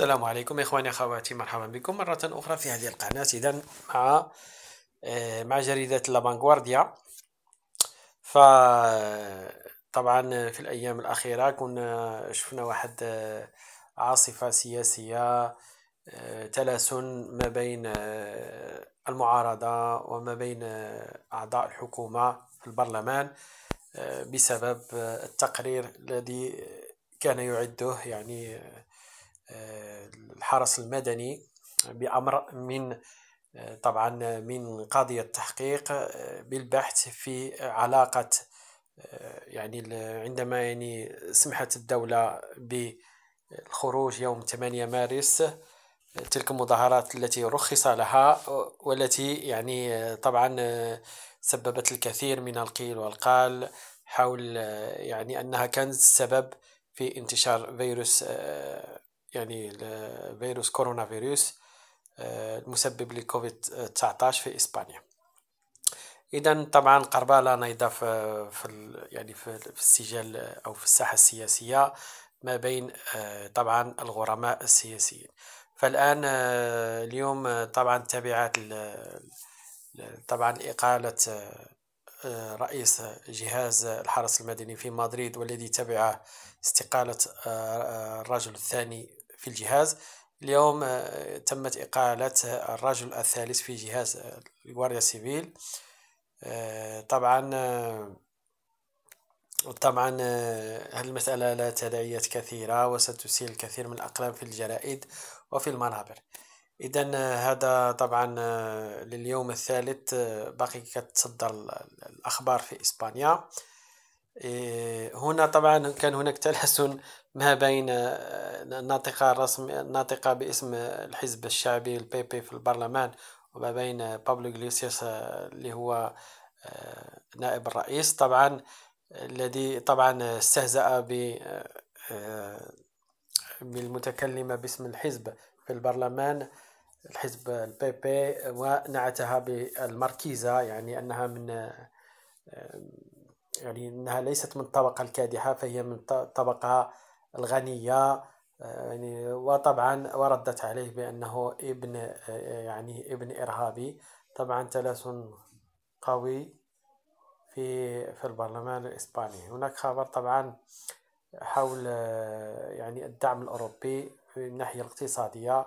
السلام عليكم اخواني اخواتي مرحبا بكم مره اخرى في هذه القناه اذا مع آه، مع جريده لافانغوارديا ف طبعا في الايام الاخيره كنا شفنا واحد آه، عاصفه سياسيه آه، تلاسن ما بين المعارضه وما بين اعضاء الحكومه في البرلمان بسبب التقرير الذي كان يعده يعني الحرس المدني بأمر من طبعا من قضية التحقيق بالبحث في علاقة يعني عندما يعني سمحت الدولة بالخروج يوم 8 مارس تلك المظاهرات التي رخص لها والتي يعني طبعا سببت الكثير من القيل والقال حول يعني أنها كانت السبب في انتشار فيروس يعني فيروس كورونا فيروس آه، المسبب لكوفيد 19 في اسبانيا اذا طبعا قرباله نايضه في, يعني في, السجل السجال او في الساحه السياسيه ما بين آه، طبعا الغرماء السياسيين فالان آه، اليوم طبعا تبعات طبعا اقاله رئيس جهاز الحرس المدني في مدريد والذي تبعه استقالة الرجل الثاني في الجهاز اليوم آه، تمت إقالة آه، الرجل الثالث في جهاز آه، الواريا سيفيل طبعا طبعا هذه المسألة لا تداعيات كثيرة وستسيل الكثير من الأقلام في الجرائد وفي المنابر إذا هذا طبعا لليوم الثالث باقي كتصدر الأخبار في إسبانيا إيه، هنا طبعا كان هناك تلحسن ما بين الناطقة آه، الرسمية الناطقة باسم الحزب الشعبي البي بي في البرلمان وما بين بابلو غليسياس آه، اللي هو آه، نائب الرئيس طبعا الذي طبعا استهزأ ب بالمتكلمة باسم الحزب في البرلمان الحزب البي بي ونعتها بالمركيزة يعني أنها من يعني انها ليست من الطبقه الكادحه فهي من الطبقه الغنيه آه، يعني وطبعا وردت عليه بانه ابن آه، يعني ابن ارهابي طبعا تلاسن قوي في في البرلمان الاسباني هناك خبر طبعا حول آه، يعني الدعم الاوروبي من الناحيه الاقتصاديه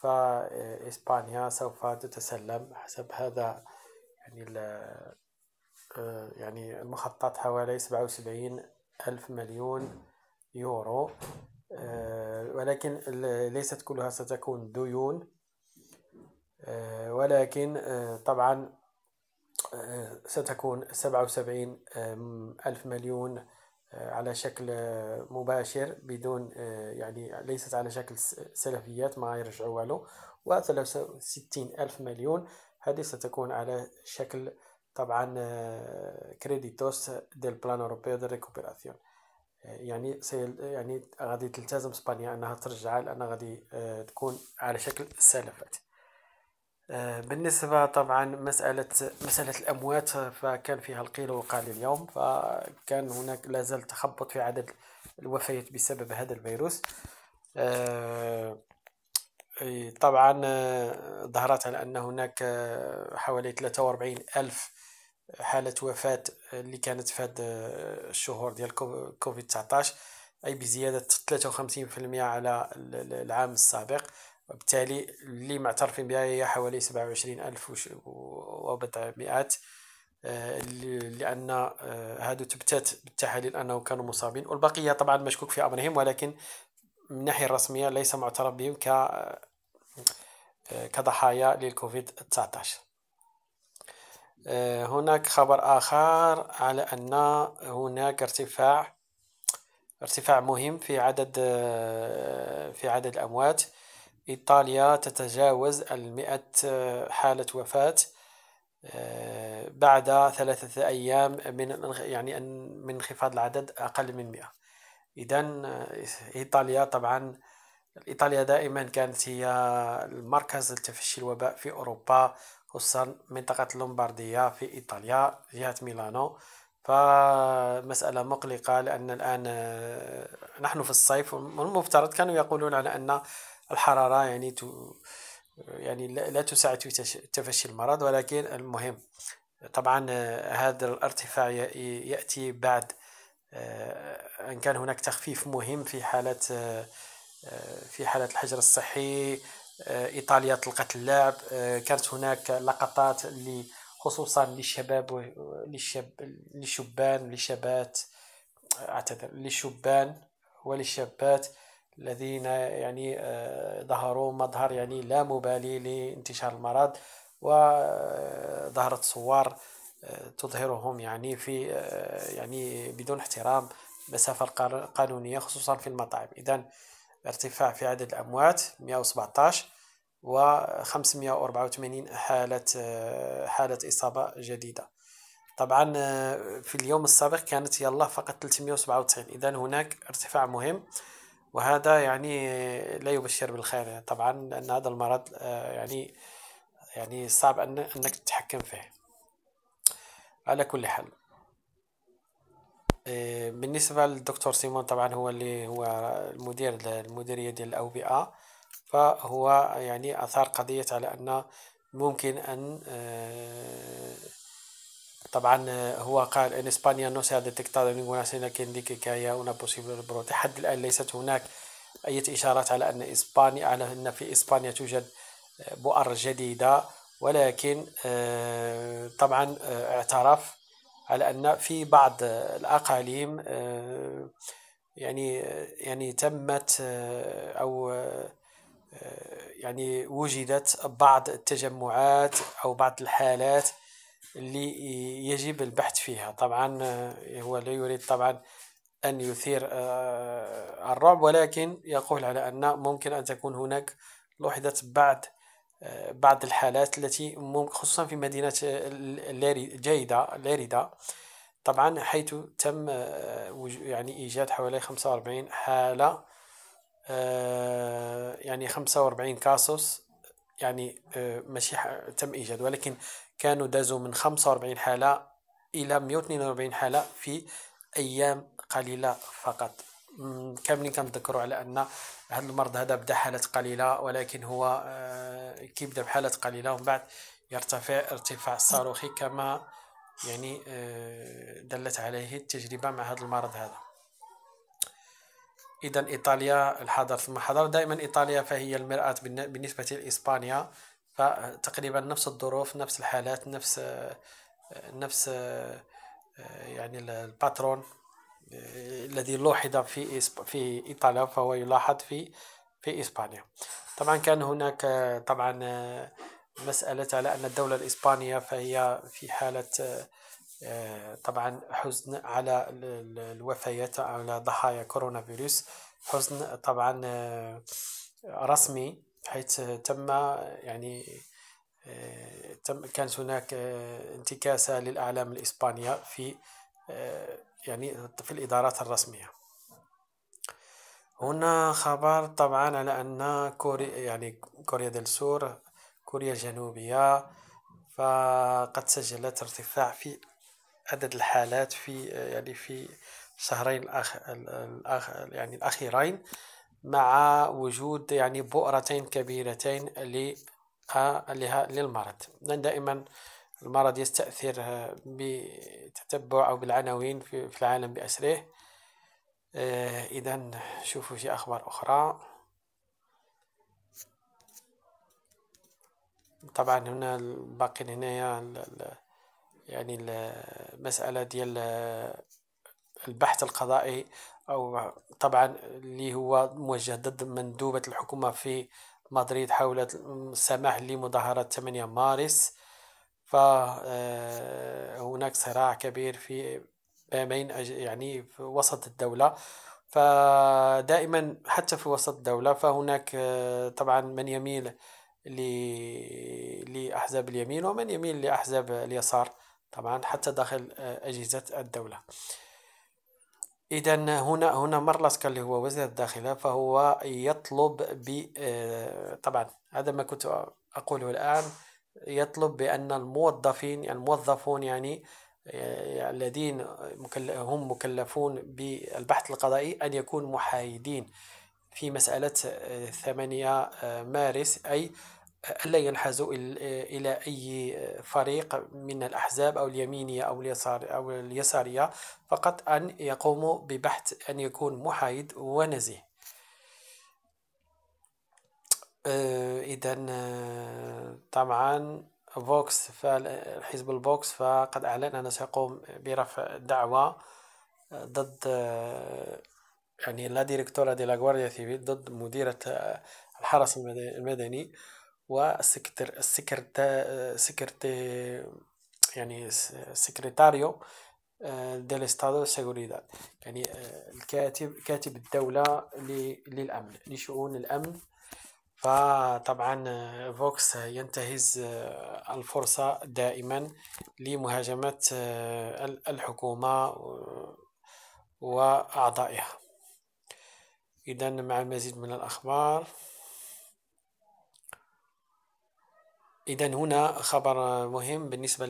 فاسبانيا سوف تتسلم حسب هذا يعني آه، يعني المخطط حوالي 77 ألف مليون يورو آه، ولكن ليست كلها ستكون ديون آه، ولكن طبعا ستكون 77 ألف مليون على شكل مباشر بدون يعني ليست على شكل سلفيات ما يرجعوا والو و 63 ألف مليون هذه ستكون على شكل طبعا كريديتوس ديال بلان اوروبيو ديال ريكوبيراسيون يعني سيل يعني غادي تلتزم اسبانيا انها ترجعها لان غادي آه، تكون على شكل سلفات آه، بالنسبه طبعا مساله مساله الاموات فكان فيها القيل وقال اليوم فكان هناك لازال تخبط في عدد الوفيات بسبب هذا الفيروس آه، طبعا ظهرت على ان هناك حوالي 43 الف حالة وفاة اللي كانت في هاد آه، الشهور ديال كوفيد 19 أي بزيادة 53% على العام السابق وبالتالي اللي معترفين بها هي حوالي 27 ألف وبضع مئات آه، لأن آه، هادو تبتات بالتحاليل أنهم كانوا مصابين والبقية طبعا مشكوك في أمرهم ولكن من الناحية الرسمية ليس معترف بهم ك كضحايا للكوفيد 19 آه، هناك خبر آخر على أن هناك ارتفاع ارتفاع مهم في عدد آه، في عدد الأموات إيطاليا تتجاوز المئة آه، حالة وفاة بعد ثلاثة أيام من يعني من انخفاض العدد أقل من مئة إذا إيطاليا طبعا إيطاليا دائما كانت هي المركز لتفشي الوباء في أوروبا خصوصا منطقة اللومباردية في إيطاليا جهة ميلانو فمسألة مقلقة لأن الآن آه، نحن في الصيف والمفترض كانوا يقولون على أن الحرارة يعني ت... يعني لا تساعد في تفشي المرض ولكن المهم طبعا آه، هذا الارتفاع يأتي بعد آه، أن كان هناك تخفيف مهم في حالة في حالة الحجر الصحي آه، ايطاليا طلقت اللعب آه، كانت هناك لقطات اللي خصوصا للشباب للشب للشبان للشبات اعتذر للشبان وللشابات الذين يعني آه، ظهروا مظهر يعني لا مبالي لانتشار المرض وظهرت صور تظهرهم يعني في يعني بدون احترام مسافة القانونيه خصوصا في المطاعم إذا ارتفاع في عدد الأموات 117 و 584 حالة آه، حالة إصابة جديدة طبعا آه، في اليوم السابق كانت يلا فقط 397 إذا هناك ارتفاع مهم وهذا يعني لا يبشر بالخير طبعا لأن هذا المرض آه، يعني يعني صعب أنك تتحكم فيه على كل حال آه، بالنسبة للدكتور سيمون طبعا هو اللي هو المدير المديرية ديال الأوبئة فهو يعني أثار قضية على أن ممكن أن آه، طبعا هو قال ان اسبانيا نو سي ديتيكتاد نيغونا سينا كاين ديك كايا ونا بوسيبل البرو لحد الان ليست هناك اي اشارات على ان اسبانيا على ان في اسبانيا توجد بؤر جديده ولكن آه، طبعا اعترف على ان في بعض الاقاليم آه، يعني يعني تمت آه، او آه، يعني وجدت بعض التجمعات او بعض الحالات اللي يجب البحث فيها طبعا هو لا يريد طبعا أن يثير الرعب ولكن يقول على أن ممكن أن تكون هناك لوحدت بعض بعض الحالات التي خصوصا في مدينة آه، جيدة لاردة طبعا حيث تم آه، يعني إيجاد حوالي 45 حالة آه، يعني 45 كاسوس يعني ماشي تم إيجاد ولكن كانوا دازوا من 45 حالة إلى 142 حالة في أيام قليلة فقط كاملين كنذكروا على ان هذا المرض هذا بدا حالات قليله ولكن هو آه، كيبدا بحالات قليله ومن بعد يرتفع ارتفاع صاروخي كما يعني آه، دلت عليه التجربه مع هذا المرض هذا اذا ايطاليا الحضر ثم الحضر دائما ايطاليا فهي المراه بالنسبه لاسبانيا فتقريبا نفس الظروف نفس الحالات نفس آه، نفس يعني الباترون الذي لوحظ في في ايطاليا فهو يلاحظ في في اسبانيا طبعا كان هناك طبعا مساله على ان الدوله الاسبانيه فهي في حاله طبعا حزن على الوفيات على ضحايا كورونا فيروس حزن طبعا رسمي حيث تم يعني تم كانت هناك انتكاسه للاعلام الاسبانيه في يعني في الإدارات الرسمية هنا خبر طبعا على أن كوريا يعني كوريا ديال سور كوريا الجنوبية فقد سجلت ارتفاع في عدد الحالات في يعني في الشهرين الأخ... الأخ... يعني الأخيرين مع وجود يعني بؤرتين كبيرتين ل... آه، لها... للمرض دائما المرض يستأثر آه، بتتبع أو بالعناوين في العالم بأسره آه، إذا شوفوا شي أخبار أخرى طبعا هنا باقي هنايا يعني المسألة ديال آه، البحث القضائي أو طبعا اللي هو موجه ضد مندوبة الحكومة في مدريد حول السماح لمظاهرة 8 مارس فهناك آه، صراع كبير في بين يعني في وسط الدولة فدائما حتى في وسط الدولة فهناك آه، طبعا من يميل لأحزاب اليمين ومن يميل لأحزاب اليسار طبعا حتى داخل آه، أجهزة الدولة إذا هنا هنا مرلسكا اللي هو وزير الداخلة فهو يطلب ب طبعا هذا ما كنت أقوله الآن يطلب بأن الموظفين الموظفون يعني آه، الذين هم مكلفون بالبحث القضائي أن يكونوا محايدين في مسألة 8 آه، آه، مارس أي ألا ينحازوا إلى أي فريق من الأحزاب أو اليمينية أو اليسار أو اليسارية فقط أن يقوموا ببحث أن يكون محايد ونزيه آه، إذا آه، طبعا فوكس فالحزب البوكس فقد أعلن أنه سيقوم برفع دعوى آه، ضد يعني لا ديريكتورا دي لا سيفيل ضد مديرة الحرس المدني والسكرتير السكرتا يعني سكرتاريو ديل ستادو سيغوريداد يعني الكاتب كاتب الدولة للأمن لشؤون الأمن فطبعا آه، فوكس ينتهز آه، الفرصة دائما لمهاجمة آه، الحكومة وأعضائها إذا مع المزيد من الأخبار إذا هنا خبر مهم بالنسبة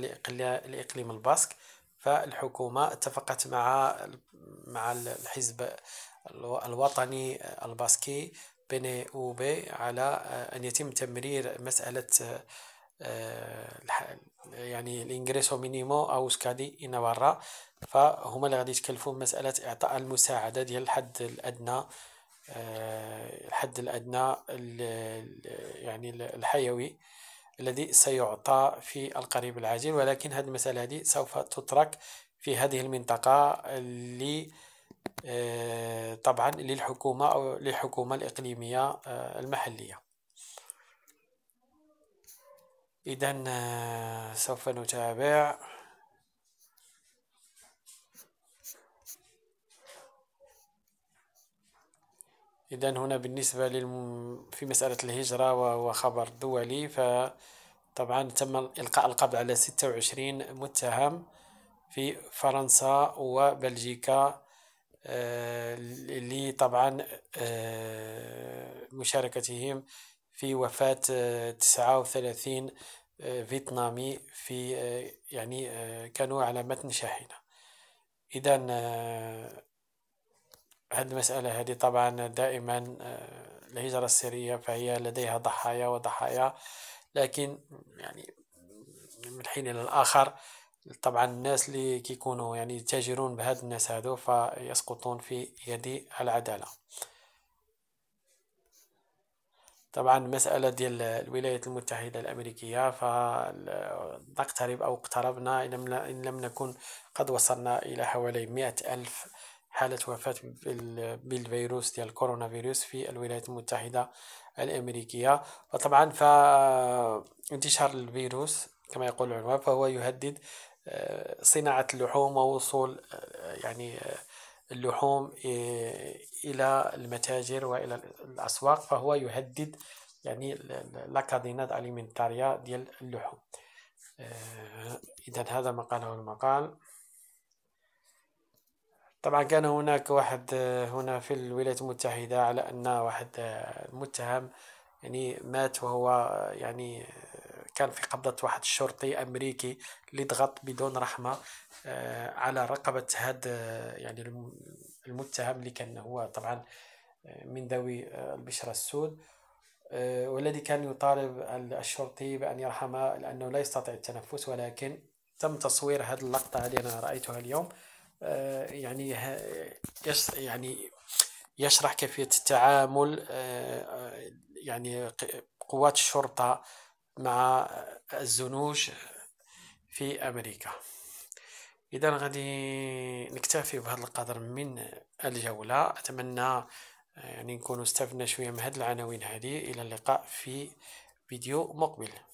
لإقليم الباسك فالحكومة اتفقت مع مع الحزب الوطني الباسكي بيني وبي على آه، أن يتم تمرير مسألة آه، يعني الانجريسو مينيمو او سكادي انوارا فهما اللي غادي يتكلفوا مساله اعطاء المساعده ديال الحد الادنى آه، الحد الادنى يعني الحيوي الذي سيعطى في القريب العاجل ولكن هذه المساله هذه سوف تترك في هذه المنطقه اللي آه، طبعا للحكومة أو للحكومة الإقليمية آه، المحلية إذا آه، سوف نتابع إذا هنا بالنسبة للم... في مسألة الهجرة وخبر دولي فطبعا تم إلقاء القبض على 26 متهم في فرنسا وبلجيكا آه، لطبعا آه، مشاركتهم في وفاة 39 آه، فيتنامي في يعني كانوا على متن شاحنة إذا هذه المسألة هذه طبعا دائما الهجرة السرية فهي لديها ضحايا وضحايا لكن يعني من حين إلى الآخر طبعا الناس اللي كيكونوا يعني يتاجرون بهاد الناس هادو فيسقطون في يد العدالة طبعا مسألة ديال الولايات المتحدة الأمريكية فنقترب أو اقتربنا إن لم نكن قد وصلنا إلى حوالي مئة ألف حالة وفاة بالفيروس ديال كورونا فيروس في الولايات المتحدة الأمريكية وطبعا فانتشار الفيروس كما يقول العلماء فهو يهدد صناعة اللحوم ووصول يعني اللحوم آه، إلى المتاجر وإلى الأسواق فهو يهدد يعني لاكادينات أليمنتاريا ديال اللحوم آه، إذا هذا ما قاله المقال طبعا كان هناك واحد آه، هنا في الولايات المتحدة على أن واحد المتهم يعني مات وهو يعني كان في قبضة واحد الشرطي أمريكي اللي ضغط بدون رحمة آه، على رقبة هذا آه، يعني المتهم اللي كان هو طبعا آه، من ذوي البشرة السود والذي كان يطالب الشرطي بأن يرحمه لأنه لا يستطيع التنفس ولكن تم تصوير هذه اللقطة اللي أنا رأيتها اليوم يعني يعني يشرح كيفية التعامل يعني قوات الشرطة مع الزنوج في أمريكا إذا غادي نكتفي بهذا القدر من الجولة أتمنى آه، يعني نكونوا استفدنا شوية من هذه العناوين هذه إلى اللقاء في فيديو مقبل